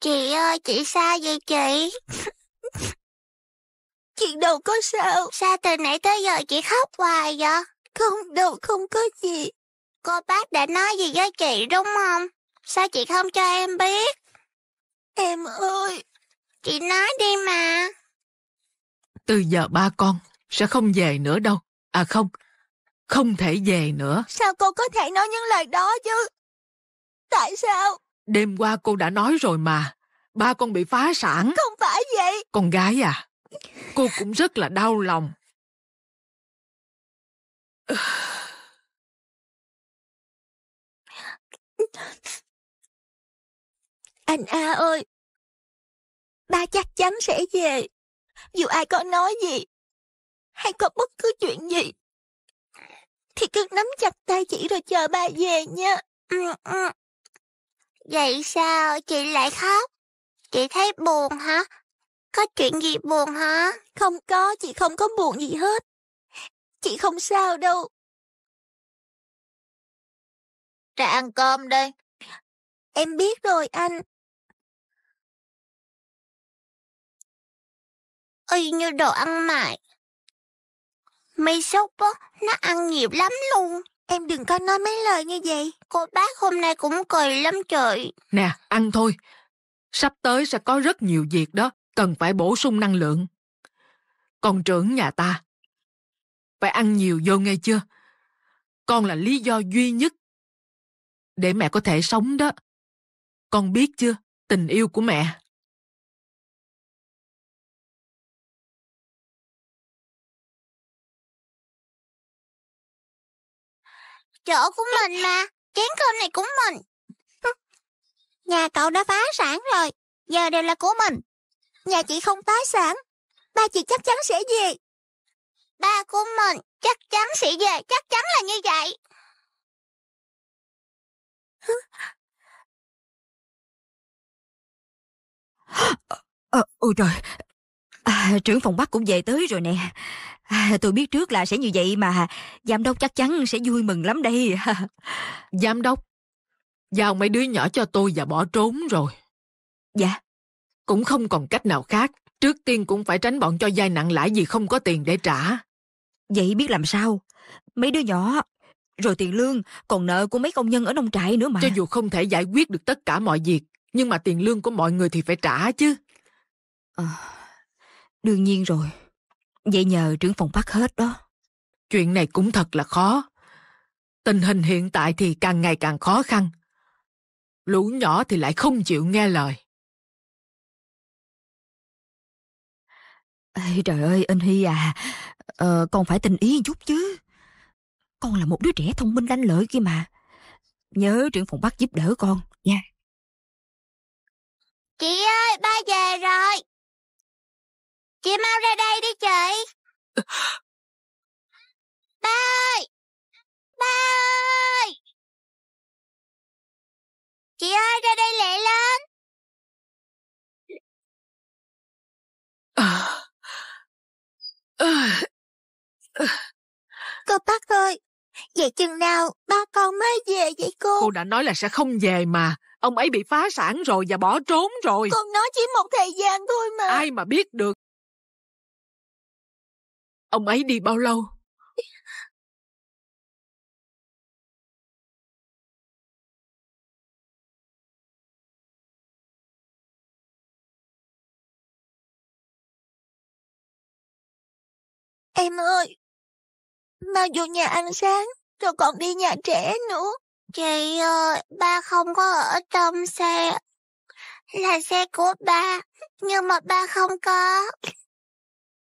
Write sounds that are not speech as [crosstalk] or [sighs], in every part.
Chị ơi, chị sao vậy chị? chị đâu có sao. Sao từ nãy tới giờ chị khóc hoài vậy? Không, đâu không có gì. Cô bác đã nói gì với chị đúng không? Sao chị không cho em biết? Em ơi! Chị nói đi mà. Từ giờ ba con sẽ không về nữa đâu. À không, không thể về nữa. Sao cô có thể nói những lời đó chứ? Tại sao? Đêm qua cô đã nói rồi mà, ba con bị phá sản. Không phải vậy. Con gái à, cô cũng rất là đau lòng. Anh A ơi, ba chắc chắn sẽ về. Dù ai có nói gì, hay có bất cứ chuyện gì, thì cứ nắm chặt tay chị rồi chờ ba về nha. Ừ, ừ. Vậy sao chị lại khóc? Chị thấy buồn hả? Có chuyện gì buồn hả? Không có, chị không có buồn gì hết. Chị không sao đâu. Ra ăn cơm đi. Em biết rồi anh. Y như đồ ăn mại. Mì sốt á, nó ăn nhiều lắm luôn. Em đừng có nói mấy lời như vậy. Cô bác hôm nay cũng cười lắm trời. Nè, ăn thôi. Sắp tới sẽ có rất nhiều việc đó, cần phải bổ sung năng lượng. Con trưởng nhà ta, phải ăn nhiều vô nghe chưa? Con là lý do duy nhất để mẹ có thể sống đó. Con biết chưa, tình yêu của mẹ chỗ của mình mà. Chén cơm này cũng mình. Nhà cậu đã phá sản rồi. Giờ đều là của mình. Nhà chị không tái sản. Ba chị chắc chắn sẽ về. Ba của mình chắc chắn sẽ về. Chắc chắn là như vậy. Ờ, ờ, ôi trời, à, trưởng phòng bắt cũng về tới rồi nè. À, tôi biết trước là sẽ như vậy mà Giám đốc chắc chắn sẽ vui mừng lắm đây [laughs] Giám đốc Giao mấy đứa nhỏ cho tôi và bỏ trốn rồi Dạ Cũng không còn cách nào khác Trước tiên cũng phải tránh bọn cho vay nặng lãi Vì không có tiền để trả Vậy biết làm sao Mấy đứa nhỏ Rồi tiền lương Còn nợ của mấy công nhân ở nông trại nữa mà Cho dù không thể giải quyết được tất cả mọi việc Nhưng mà tiền lương của mọi người thì phải trả chứ à, Đương nhiên rồi Vậy nhờ trưởng phòng bắt hết đó. Chuyện này cũng thật là khó. Tình hình hiện tại thì càng ngày càng khó khăn. Lũ nhỏ thì lại không chịu nghe lời. Ê, trời ơi, anh Hy à, ờ, con phải tình ý chút chứ. Con là một đứa trẻ thông minh lanh lợi kia mà. Nhớ trưởng phòng bắt giúp đỡ con nha. Chị ơi, ba về rồi. Chị mau ra đây đi chị. [laughs] Ba ơi! Ba ơi! Chị ơi ra đây lẹ lên. Cô bác ơi, vậy chừng nào ba con mới về vậy cô? Cô đã nói là sẽ không về mà. Ông ấy bị phá sản rồi và bỏ trốn rồi. Con nói chỉ một thời gian thôi mà. Ai mà biết được. Ông ấy đi bao lâu? Em ơi, mau vô nhà ăn sáng, rồi còn đi nhà trẻ nữa. Chị ơi, ờ, ba không có ở trong xe. Là xe của ba, nhưng mà ba không có.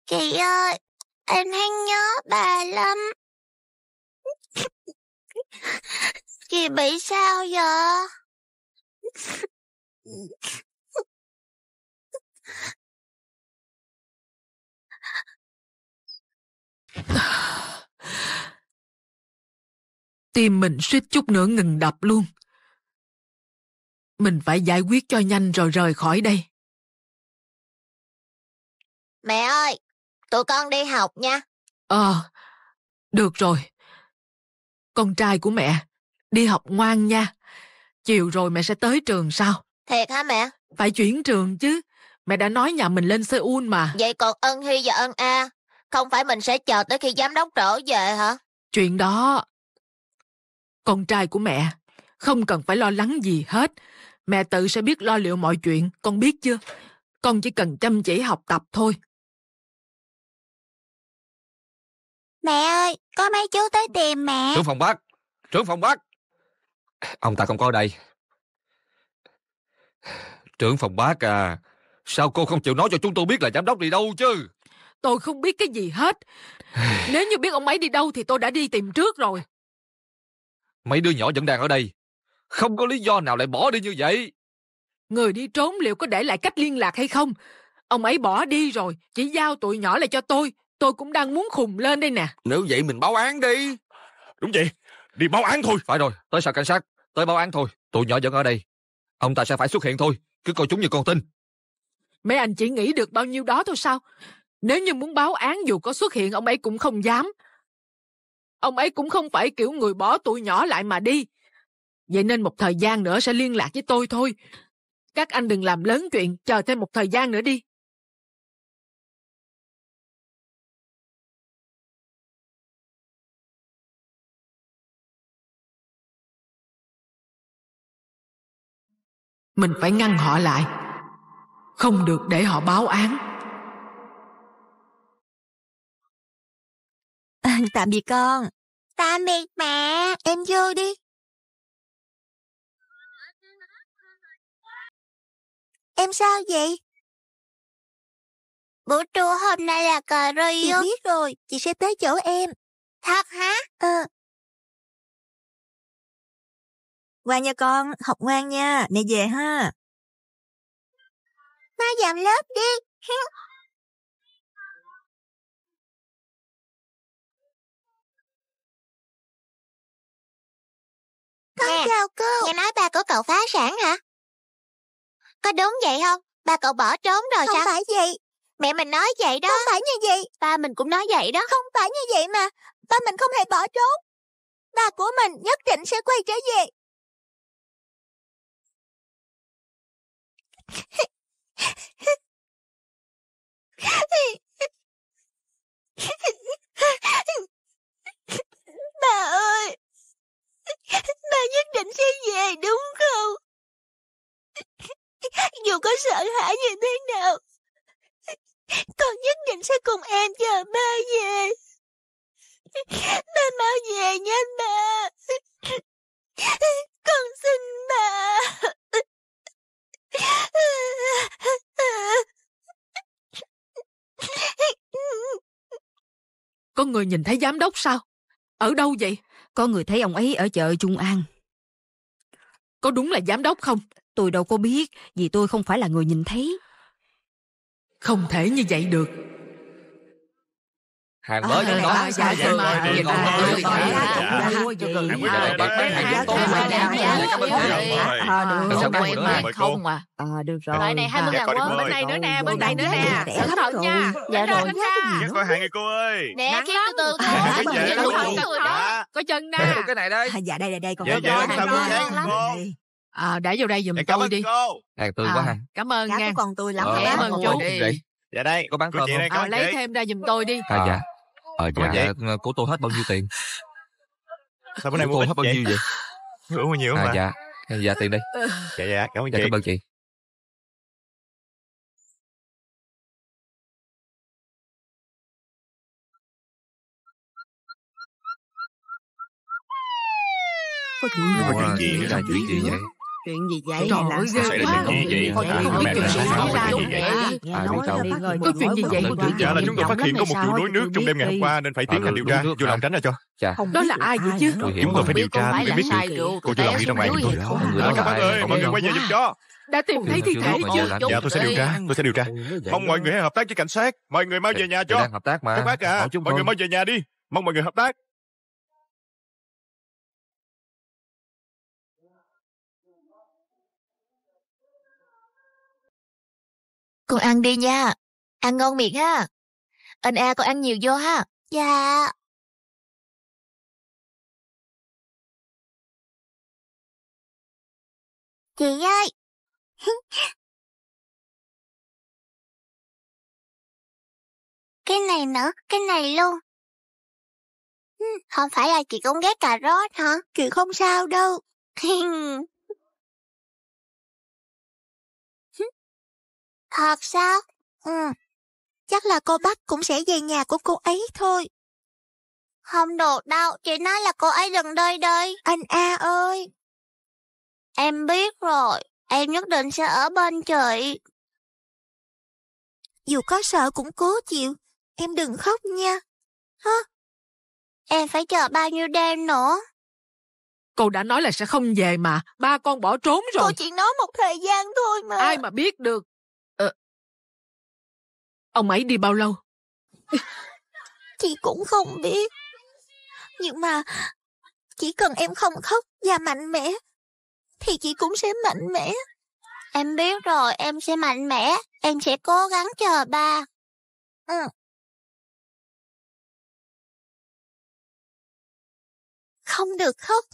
Chị ơi, anh hay nhớ bà lắm. Chị bị sao vậy? Tim mình suýt chút nữa ngừng đập luôn. Mình phải giải quyết cho nhanh rồi rời khỏi đây. Mẹ ơi, tụi con đi học nha. Ờ, được rồi. Con trai của mẹ, đi học ngoan nha. Chiều rồi mẹ sẽ tới trường sao? Thiệt hả mẹ? Phải chuyển trường chứ. Mẹ đã nói nhà mình lên Seoul mà. Vậy còn ân Hy và ân A, không phải mình sẽ chờ tới khi giám đốc trở về hả? Chuyện đó... Con trai của mẹ, không cần phải lo lắng gì hết. Mẹ tự sẽ biết lo liệu mọi chuyện, con biết chưa? Con chỉ cần chăm chỉ học tập thôi. Mẹ ơi, có mấy chú tới tìm mẹ. Trưởng phòng bác, trưởng phòng bác. Ông ta không có đây. Trưởng phòng bác à, sao cô không chịu nói cho chúng tôi biết là giám đốc đi đâu chứ? Tôi không biết cái gì hết. [sighs] Nếu như biết ông ấy đi đâu thì tôi đã đi tìm trước rồi. Mấy đứa nhỏ vẫn đang ở đây. Không có lý do nào lại bỏ đi như vậy. Người đi trốn liệu có để lại cách liên lạc hay không? Ông ấy bỏ đi rồi, chỉ giao tụi nhỏ lại cho tôi, tôi cũng đang muốn khùng lên đây nè nếu vậy mình báo án đi đúng vậy đi báo án thôi phải rồi tới sở cảnh sát tới báo án thôi tụi nhỏ vẫn ở đây ông ta sẽ phải xuất hiện thôi cứ coi chúng như con tin mấy anh chỉ nghĩ được bao nhiêu đó thôi sao nếu như muốn báo án dù có xuất hiện ông ấy cũng không dám ông ấy cũng không phải kiểu người bỏ tụi nhỏ lại mà đi vậy nên một thời gian nữa sẽ liên lạc với tôi thôi các anh đừng làm lớn chuyện chờ thêm một thời gian nữa đi mình phải ngăn họ lại không được để họ báo án à, [laughs] tạm biệt con tạm biệt mẹ em vô đi em sao vậy buổi trưa hôm nay là cà ri chị biết rồi chị sẽ tới chỗ em thật hả ừ Ngoan nha con, học ngoan nha, mẹ về ha. Ba dặm lớp đi. [laughs] Con nè, chào cô. Nghe nói ba của cậu phá sản hả? Có đúng vậy không? Ba cậu bỏ trốn rồi không sao? Không phải vậy. Mẹ mình nói vậy đó. Không phải như vậy. Ba mình cũng nói vậy đó. Không phải như vậy mà. Ba mình không hề bỏ trốn. Ba của mình nhất định sẽ quay trở về. [laughs] Bà ơi, bà nhất định sẽ về đúng không? [laughs] Dù có sợ hãi như thế nào, con nhất định sẽ cùng em chờ ba về. [laughs] Ba mau về nhanh ba. Con xin ba. Có người nhìn thấy giám đốc sao? Ở đâu vậy? Có người thấy ông ấy ở chợ Trung An. Có đúng là giám đốc không? Tôi đâu có biết, vì tôi không phải là người nhìn thấy. Không thể như vậy được. Dạ, dạ. hàng mới nó dạ, nói dạ dạ vậy con ơi hàng mới đặt bán hàng tốt quá dạ sao bán nữa à à được rồi lại này 20 ngàn won bên này nữa nè bên này nữa nè cẩn thận nha dạ rồi nha, coi hàng nghe cô ơi nè kiếm [laughs] từ từ thôi đúng không có chân nè cái này đây ờ, dạ đây đây đây con có ngon lắm à, để vô đây giùm dạ, tôi đi cảm ơn à, quá ha cảm ơn nha còn tươi lắm cảm ơn chú dạ đây có bán thơm không lấy thêm ra giùm tôi đi à, dạ Ờ dạ, dạ của tôi hết bao nhiêu tiền? Sao bữa nay mua hết bao nhiêu vậy? [laughs] Bữa bao nhiêu à, mà. Dạ. dạ, dạ tiền đi. [laughs] Dạ dạ, cảm ơn dạ, chị. Cảm ơn chị. Có chuyện gì vậy? Chuyện gì vậy? Chuyện gì vậy? Trời ơi, ghê quá. gì vậy? Mẹ là sao vậy? Ai biết dạ, dạ, đâu. Có chuyện gì dạ, vậy? Dạ là chúng tôi phát hiện có một vụ đuối nước trong đêm ngày hôm qua nên phải tiến ờ, hành điều tra. Vô lòng tránh ra cho. Đó là ai vậy chứ? Chúng tôi phải điều tra mới biết được. Cô chưa lòng đi ra ngoài tôi. Các bạn ơi, mọi người quay về giúp cho. Đã tìm thấy thi thể chưa? Dạ tôi sẽ điều tra, tôi sẽ điều tra. Mong mọi người hãy hợp tác với cảnh sát. Mọi người mau về nhà cho. Đang hợp tác mà. Các bác à, mọi người mau về nhà đi. Mong mọi người hợp tác. Con ăn đi nha. Ăn ngon miệng ha. Anh A con ăn nhiều vô ha. Dạ. Chị ơi. [laughs] cái này nữa, cái này luôn. Không phải là chị cũng ghét cà rốt hả? Chị không sao đâu. [laughs] Thật sao? Ừ, chắc là cô Bắc cũng sẽ về nhà của cô ấy thôi. Không được đâu, chị nói là cô ấy gần đây đây. Anh A ơi! Em biết rồi, em nhất định sẽ ở bên chị. Dù có sợ cũng cố chịu, em đừng khóc nha. Hả? Em phải chờ bao nhiêu đêm nữa? Cô đã nói là sẽ không về mà, ba con bỏ trốn rồi. Cô chỉ nói một thời gian thôi mà. Ai mà biết được, Ông ấy đi bao lâu? Chị cũng không biết. Nhưng mà chỉ cần em không khóc và mạnh mẽ thì chị cũng sẽ mạnh mẽ. Em biết rồi, em sẽ mạnh mẽ. Em sẽ cố gắng chờ ba. Ừ. Không được khóc.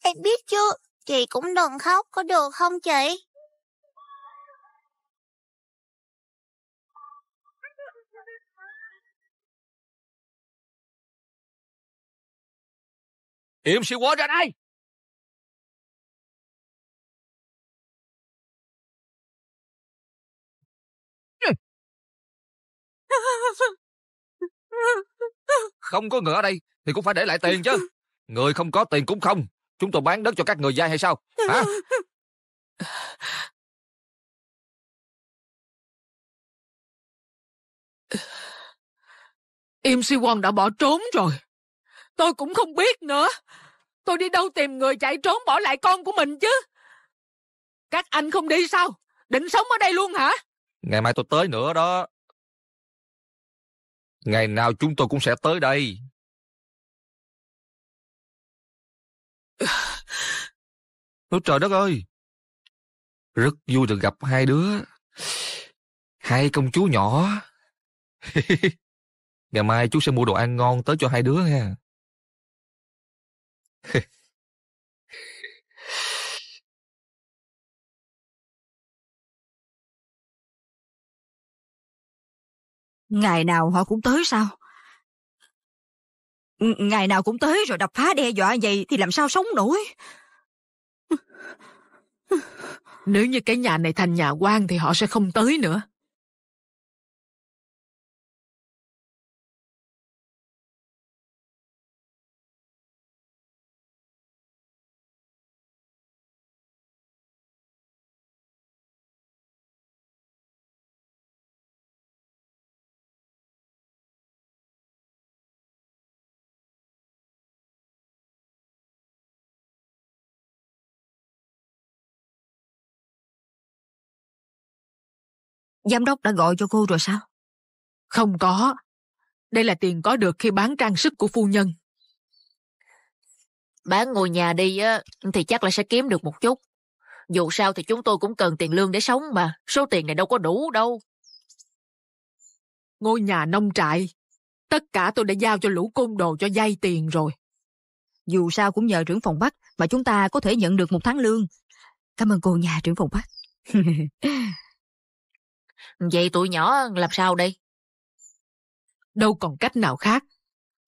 Em biết chưa? Chị cũng đừng khóc có được không chị? Im si wo ra đây! Không có người ở đây thì cũng phải để lại tiền chứ. Người không có tiền cũng không. Chúng tôi bán đất cho các người dai hay sao? Hả? Im Si Won đã bỏ trốn rồi. Tôi cũng không biết nữa. Tôi đi đâu tìm người chạy trốn bỏ lại con của mình chứ? Các anh không đi sao? Định sống ở đây luôn hả? Ngày mai tôi tới nữa đó. Ngày nào chúng tôi cũng sẽ tới đây. [sighs] Ôi trời đất ơi! Rất vui được gặp hai đứa. Hai công chúa nhỏ. [laughs] Ngày mai chú sẽ mua đồ ăn ngon tới cho hai đứa ha. [laughs] Ngày nào họ cũng tới sao? Ngày nào cũng tới rồi đập phá đe dọa vậy thì làm sao sống nổi? [laughs] Nếu như cái nhà này thành nhà quan thì họ sẽ không tới nữa. Giám đốc đã gọi cho cô rồi sao? Không có. Đây là tiền có được khi bán trang sức của phu nhân. Bán ngôi nhà đi á, thì chắc là sẽ kiếm được một chút. Dù sao thì chúng tôi cũng cần tiền lương để sống mà. Số tiền này đâu có đủ đâu. Ngôi nhà nông trại. Tất cả tôi đã giao cho lũ côn đồ cho dây tiền rồi. Dù sao cũng nhờ trưởng phòng Bắc mà chúng ta có thể nhận được một tháng lương. Cảm ơn cô nhà trưởng phòng Bắc. [laughs] Vậy tụi nhỏ làm sao đây? Đâu còn cách nào khác.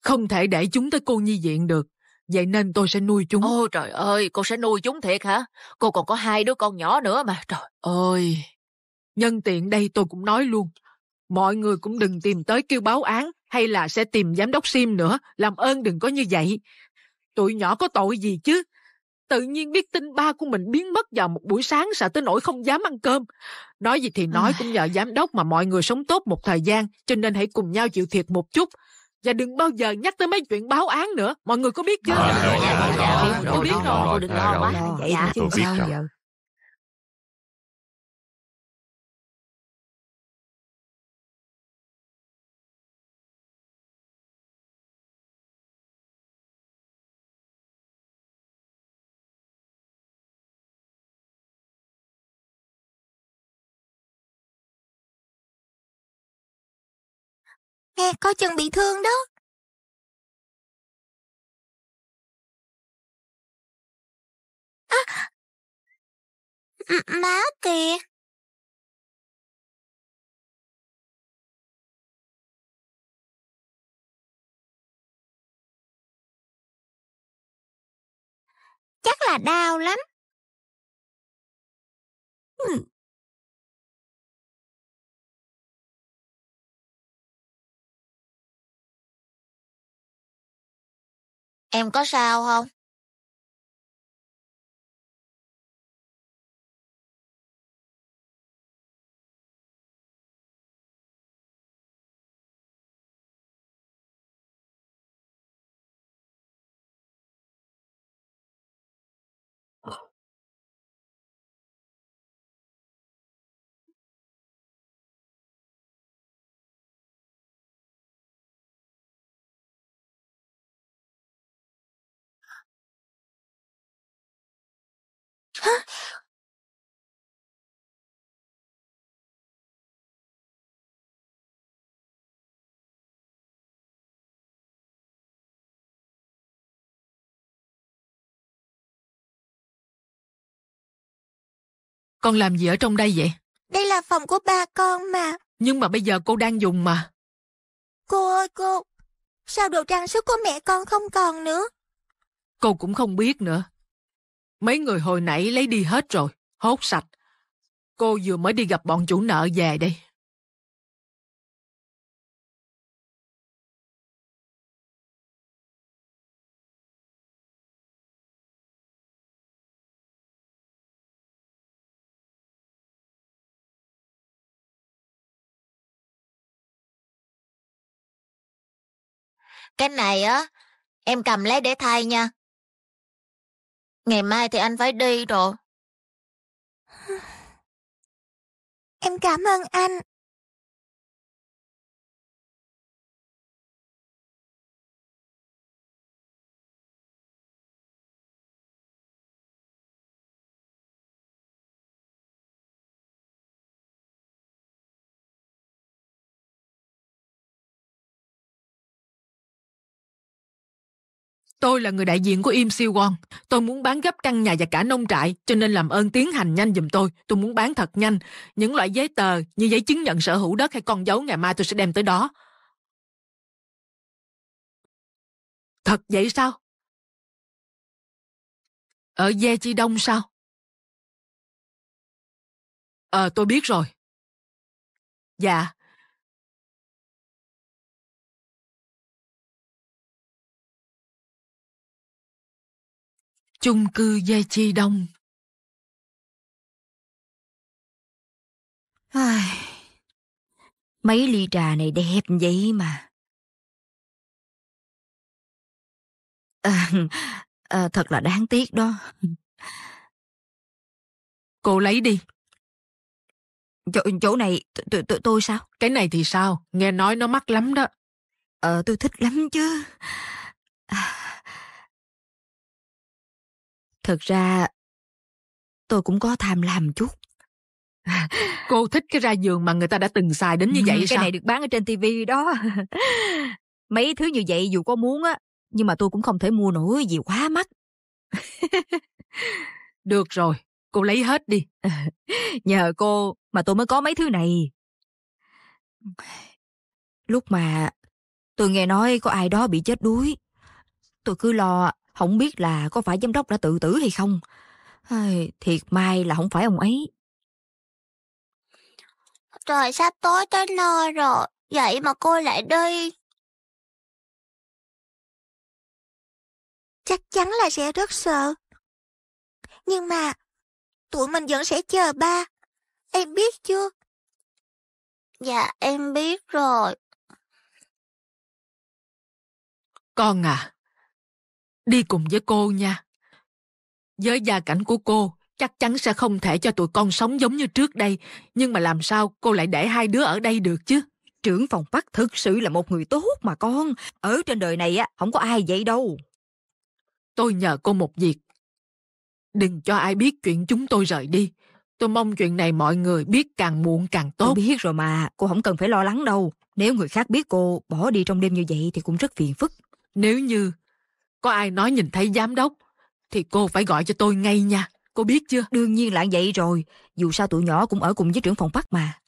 Không thể để chúng tới cô nhi viện được. Vậy nên tôi sẽ nuôi chúng. Ôi trời ơi, cô sẽ nuôi chúng thiệt hả? Cô còn có hai đứa con nhỏ nữa mà. Trời ơi. Nhân tiện đây tôi cũng nói luôn. Mọi người cũng đừng tìm tới kêu báo án hay là sẽ tìm giám đốc Sim nữa. Làm ơn đừng có như vậy. Tụi nhỏ có tội gì chứ. Tự nhiên biết tin ba của mình biến mất vào một buổi sáng sợ tới nỗi không dám ăn cơm. Nói gì thì nói cũng nhờ giám đốc mà mọi người sống tốt một thời gian, cho nên hãy cùng nhau chịu thiệt một chút. Và đừng bao giờ nhắc tới mấy chuyện báo án nữa. Mọi người có biết chưa? Tôi biết rồi, đừng lo quá. Vậy thì sao giờ? Nghe có chân bị thương đó. À, má kìa. Chắc là đau lắm. Em có sao không? Con làm gì ở trong đây vậy? Đây là phòng của ba con mà. Nhưng mà bây giờ cô đang dùng mà. Cô ơi cô, sao đồ trang sức của mẹ con không còn nữa? Cô cũng không biết nữa. Mấy người hồi nãy lấy đi hết rồi, hốt sạch. Cô vừa mới đi gặp bọn chủ nợ về đây. Cái này á, em cầm lấy để thay nha. Ngày mai thì anh phải đi rồi. [sighs] Em cảm ơn anh. Tôi là người đại diện của Im Siêu Won. Tôi muốn bán gấp căn nhà và cả nông trại, cho nên làm ơn tiến hành nhanh giùm tôi. Tôi muốn bán thật nhanh. Những loại giấy tờ như giấy chứng nhận sở hữu đất hay con dấu ngày mai tôi sẽ đem tới đó. Thật vậy sao? Ở gia Chi Đông sao? Ờ, tôi biết rồi. Dạ, chung cư gia Chi Đông. Ai, mấy ly trà này đẹp vậy mà. À, à, thật là đáng tiếc đó. Cô lấy đi. Chỗ, chỗ này tôi tôi sao? Cái này thì sao? Nghe nói nó mắc lắm đó. Ờ tôi thích lắm chứ. Thật ra, tôi cũng có tham lam chút. [laughs] Cô thích cái ra giường mà người ta đã từng xài đến như vậy ừ, sao? Cái này được bán ở trên tivi đó. [laughs] Mấy thứ như vậy dù có muốn á, nhưng mà tôi cũng không thể mua nổi vì quá mắc. [laughs] được rồi, cô lấy hết đi. Nhờ cô mà tôi mới có mấy thứ này. Lúc mà tôi nghe nói có ai đó bị chết đuối, tôi cứ lo không biết là có phải giám đốc đã tự tử hay không. Ai, thiệt may là không phải ông ấy. Trời sắp tối tới nơi rồi, vậy mà cô lại đi. Chắc chắn là sẽ rất sợ. Nhưng mà, tụi mình vẫn sẽ chờ ba. Em biết chưa? Dạ, em biết rồi. Con à, đi cùng với cô nha. Với gia cảnh của cô, chắc chắn sẽ không thể cho tụi con sống giống như trước đây, nhưng mà làm sao cô lại để hai đứa ở đây được chứ? Trưởng phòng Bắc thực sự là một người tốt mà con, ở trên đời này á không có ai vậy đâu. Tôi nhờ cô một việc. Đừng cho ai biết chuyện chúng tôi rời đi. Tôi mong chuyện này mọi người biết càng muộn càng tốt. Tôi biết rồi mà, cô không cần phải lo lắng đâu. Nếu người khác biết cô bỏ đi trong đêm như vậy thì cũng rất phiền phức. Nếu như có ai nói nhìn thấy giám đốc, thì cô phải gọi cho tôi ngay nha. Cô biết chưa? Đương nhiên là vậy rồi. Dù sao tụi nhỏ cũng ở cùng với trưởng phòng Bắc mà.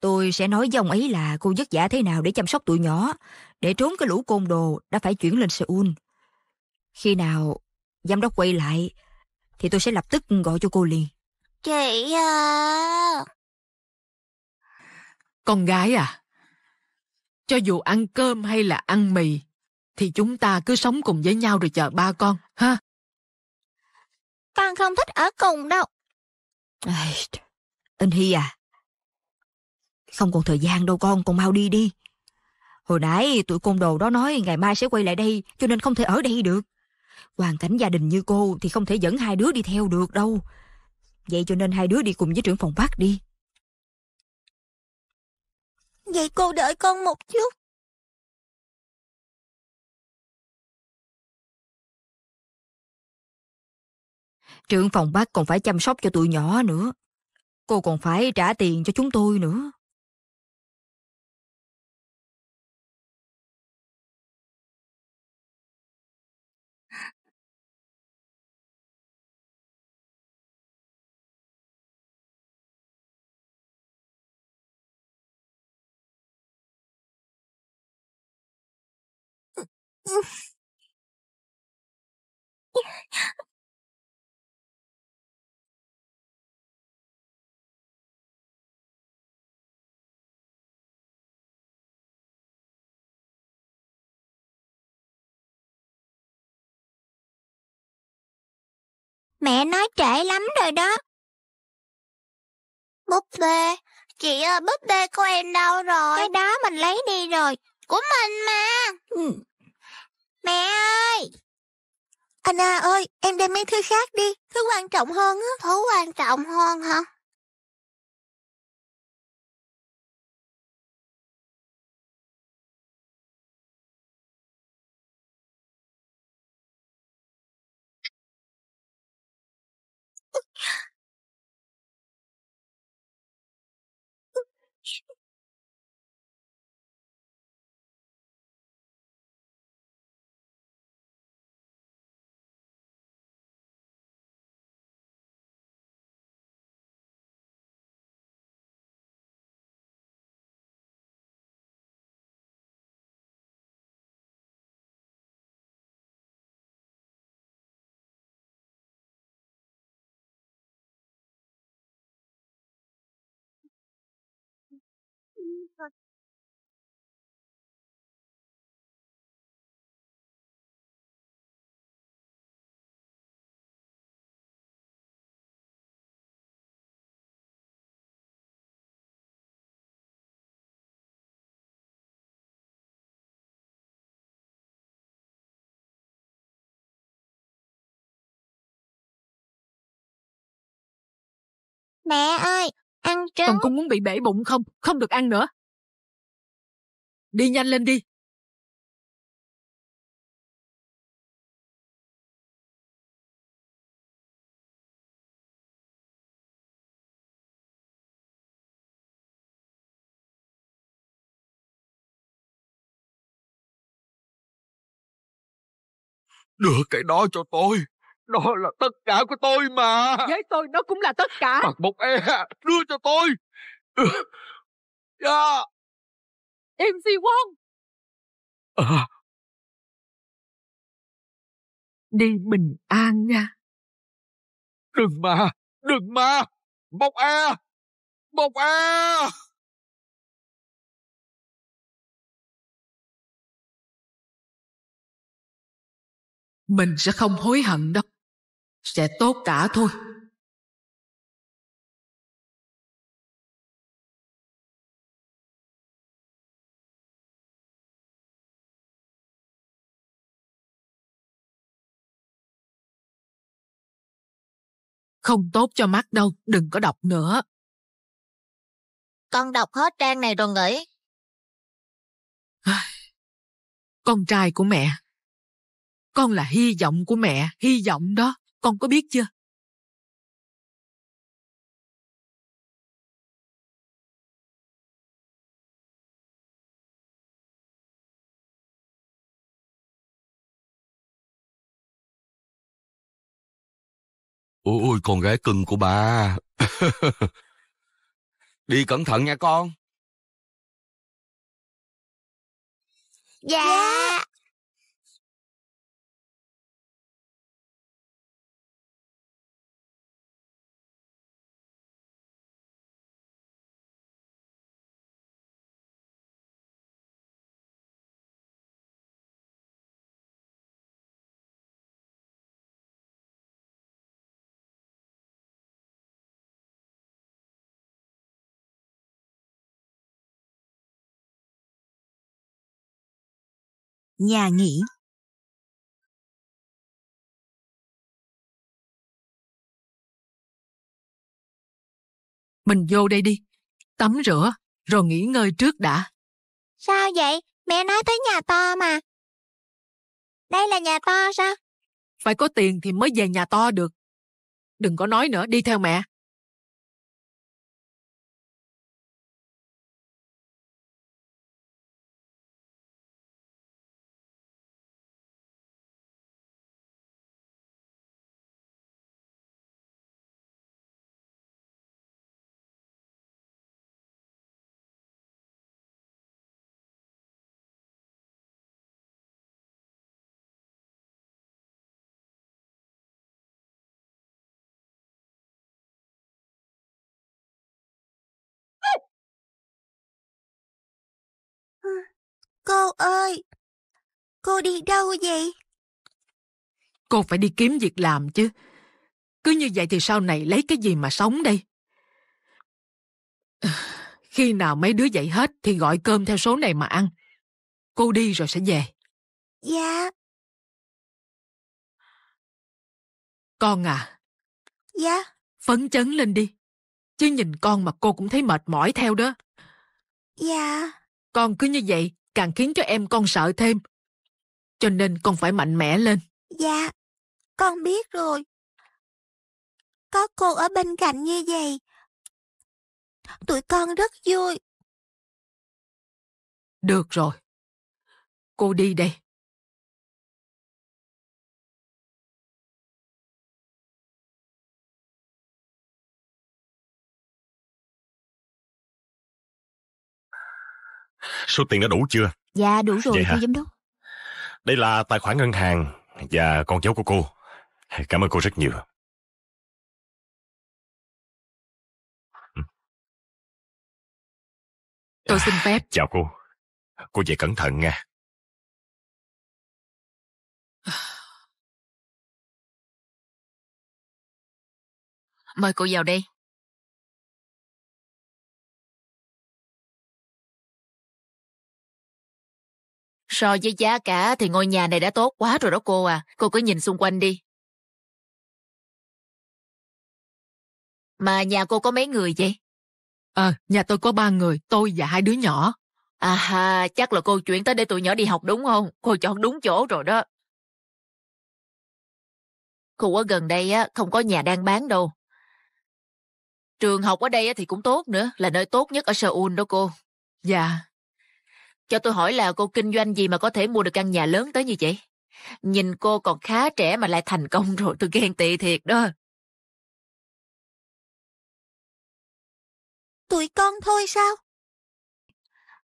Tôi sẽ nói với ông ấy là cô vất vả thế nào để chăm sóc tụi nhỏ, để trốn cái lũ côn đồ đã phải chuyển lên Seoul. Khi nào giám đốc quay lại, thì tôi sẽ lập tức gọi cho cô liền. Chị à... Con gái à, cho dù ăn cơm hay là ăn mì, thì chúng ta cứ sống cùng với nhau rồi chờ ba con, ha? Con không thích ở cùng đâu. Ây, anh Hy à, không còn thời gian đâu con, con mau đi đi. Hồi nãy tụi côn đồ đó nói ngày mai sẽ quay lại đây, cho nên không thể ở đây được. Hoàn cảnh gia đình như cô thì không thể dẫn hai đứa đi theo được đâu. Vậy cho nên hai đứa đi cùng với trưởng phòng bác đi. Vậy cô đợi con một chút. Trưởng phòng bác còn phải chăm sóc cho tụi nhỏ nữa. Cô còn phải trả tiền cho chúng tôi nữa. Oof. [laughs] Mẹ nói trễ lắm rồi đó. Búp bê, chị ơi ờ, búp bê của em đâu rồi? Cái đó mình lấy đi rồi, của mình mà. Ừ. Mẹ ơi! Anna ơi, em đem mấy thứ khác đi, thứ quan trọng hơn á. Thứ quan trọng hơn hả? Mẹ ơi, ăn trứng. Còn con muốn bị bể bụng không? Không được ăn nữa. Đi nhanh lên đi. Đưa cái đó cho tôi. Đó là tất cả của tôi mà. Với tôi nó cũng là tất cả. Mặt một e, đưa cho tôi. dạ em Wong. À. Đi bình an nha. Đừng mà, đừng mà. bọc e, bọc e. Mình sẽ không hối hận đâu sẽ tốt cả thôi không tốt cho mắt đâu đừng có đọc nữa con đọc hết trang này rồi nghĩ con trai của mẹ con là hy vọng của mẹ hy vọng đó con có biết chưa? Ôi, ôi con gái cưng của bà. [laughs] Đi cẩn thận nha con. Dạ. Yeah. Dạ. nhà nghỉ Mình vô đây đi, tắm rửa, rồi nghỉ ngơi trước đã. Sao vậy? Mẹ nói tới nhà to mà. Đây là nhà to sao? Phải có tiền thì mới về nhà to được. Đừng có nói nữa, đi theo mẹ. ơi! Cô đi đâu vậy? Cô phải đi kiếm việc làm chứ. Cứ như vậy thì sau này lấy cái gì mà sống đây? [sighs] Khi nào mấy đứa dậy hết thì gọi cơm theo số này mà ăn. Cô đi rồi sẽ về. Dạ. Con à. Dạ. Phấn chấn lên đi. Chứ nhìn con mà cô cũng thấy mệt mỏi theo đó. Dạ. Con cứ như vậy, càng khiến cho em con sợ thêm cho nên con phải mạnh mẽ lên dạ con biết rồi có cô ở bên cạnh như vậy tụi con rất vui được rồi cô đi đây Số tiền đã đủ chưa? Dạ đủ rồi thưa giám đốc. Đây là tài khoản ngân hàng và con dấu của cô. Cảm ơn cô rất nhiều. Ừ. Tôi xin phép. Chào cô. Cô về cẩn thận nha. Mời cô vào đây. So với giá cả thì ngôi nhà này đã tốt quá rồi đó cô à. Cô cứ nhìn xung quanh đi. Mà nhà cô có mấy người vậy? Ờ, nhà tôi có ba người, tôi và hai đứa nhỏ. À ha, chắc là cô chuyển tới để tụi nhỏ đi học đúng không? Cô chọn đúng chỗ rồi đó. Khu ở gần đây á không có nhà đang bán đâu. Trường học ở đây thì cũng tốt nữa, là nơi tốt nhất ở Seoul đó cô. Dạ, cho tôi hỏi là cô kinh doanh gì mà có thể mua được căn nhà lớn tới như vậy? Nhìn cô còn khá trẻ mà lại thành công [laughs] rồi, tôi ghen tị thiệt đó. Tụi con thôi sao?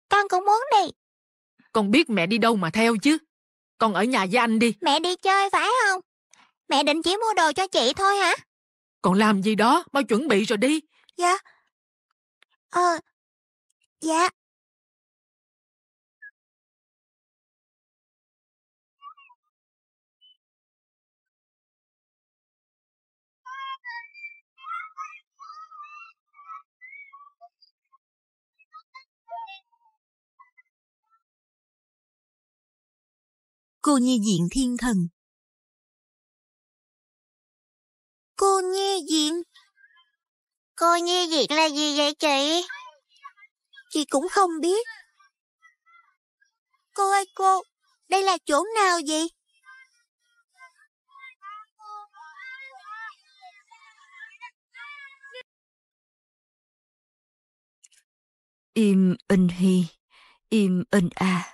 Con cũng muốn đi. Con biết mẹ đi đâu mà theo chứ. Con ở nhà với anh đi. Mẹ đi chơi phải không? Mẹ định chỉ mua đồ cho chị thôi hả? Còn làm gì đó, mau chuẩn bị rồi đi. Dạ. Ờ. Dạ. cô nhi diện thiên thần. Cô nhi diện? Cô nhi diện là gì vậy chị? Chị cũng không biết. Cô ơi cô, đây là chỗ nào vậy? Im in hi, im in a. À.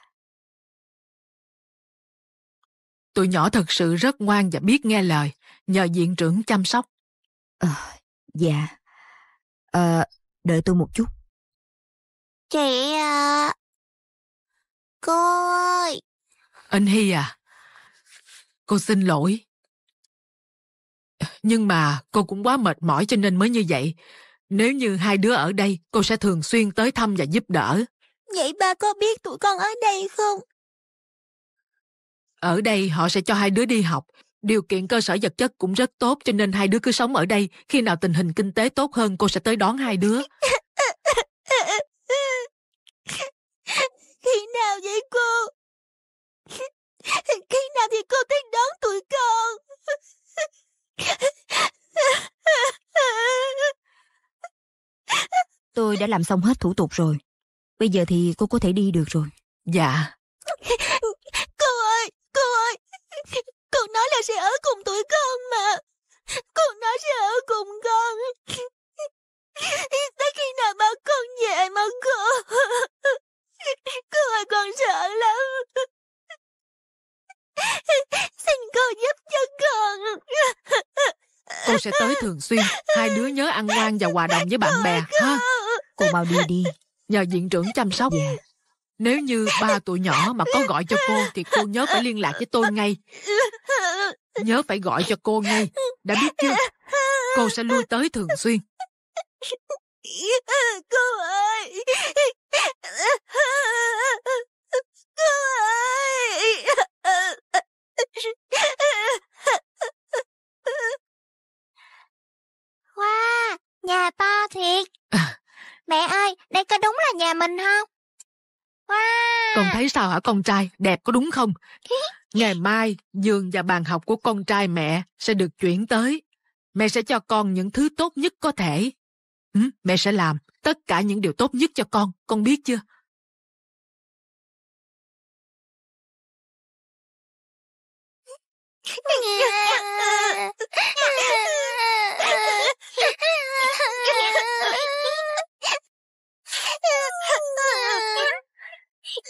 Tụi nhỏ thật sự rất ngoan và biết nghe lời, nhờ viện trưởng chăm sóc. À, dạ. À, đợi tôi một chút. Chị à... Cô ơi! Anh Hy à, cô xin lỗi. Nhưng mà cô cũng quá mệt mỏi cho nên mới như vậy. Nếu như hai đứa ở đây, cô sẽ thường xuyên tới thăm và giúp đỡ. Vậy ba có biết tụi con ở đây không? Ở đây họ sẽ cho hai đứa đi học. Điều kiện cơ sở vật chất cũng rất tốt cho nên hai đứa cứ sống ở đây. Khi nào tình hình kinh tế tốt hơn cô sẽ tới đón hai đứa. Khi nào vậy cô? Khi nào thì cô tới đón tụi con? Tôi đã làm xong hết thủ tục rồi. Bây giờ thì cô có thể đi được rồi. Dạ. [laughs] nói là sẽ ở cùng tụi con mà. Con nói sẽ ở cùng con. Tới khi nào mà con về mà con, con ơi con sợ lắm. Xin cô giúp cho con. Cô sẽ tới thường xuyên. Hai đứa nhớ ăn ngoan và hòa đồng với bạn bè. ha. Cô mau đi đi. Nhờ diện trưởng chăm sóc. Yeah. Dạ. Nếu như ba tụi nhỏ mà có gọi cho cô thì cô nhớ phải liên lạc với tôi ngay. Nhớ phải gọi cho cô ngay. Đã biết chưa? Cô sẽ lui tới thường xuyên. Cô ơi! Cô ơi! Wow! Nhà to thiệt! À. Mẹ ơi! Đây có đúng là nhà mình không? Con thấy sao hả con trai? Đẹp có đúng không? [laughs] Ngày mai, giường và bàn học của con trai mẹ sẽ được chuyển tới. Mẹ sẽ cho con những thứ tốt nhất có thể. Ừ, mẹ sẽ làm tất cả những điều tốt nhất cho con, con biết chưa? [laughs] [laughs]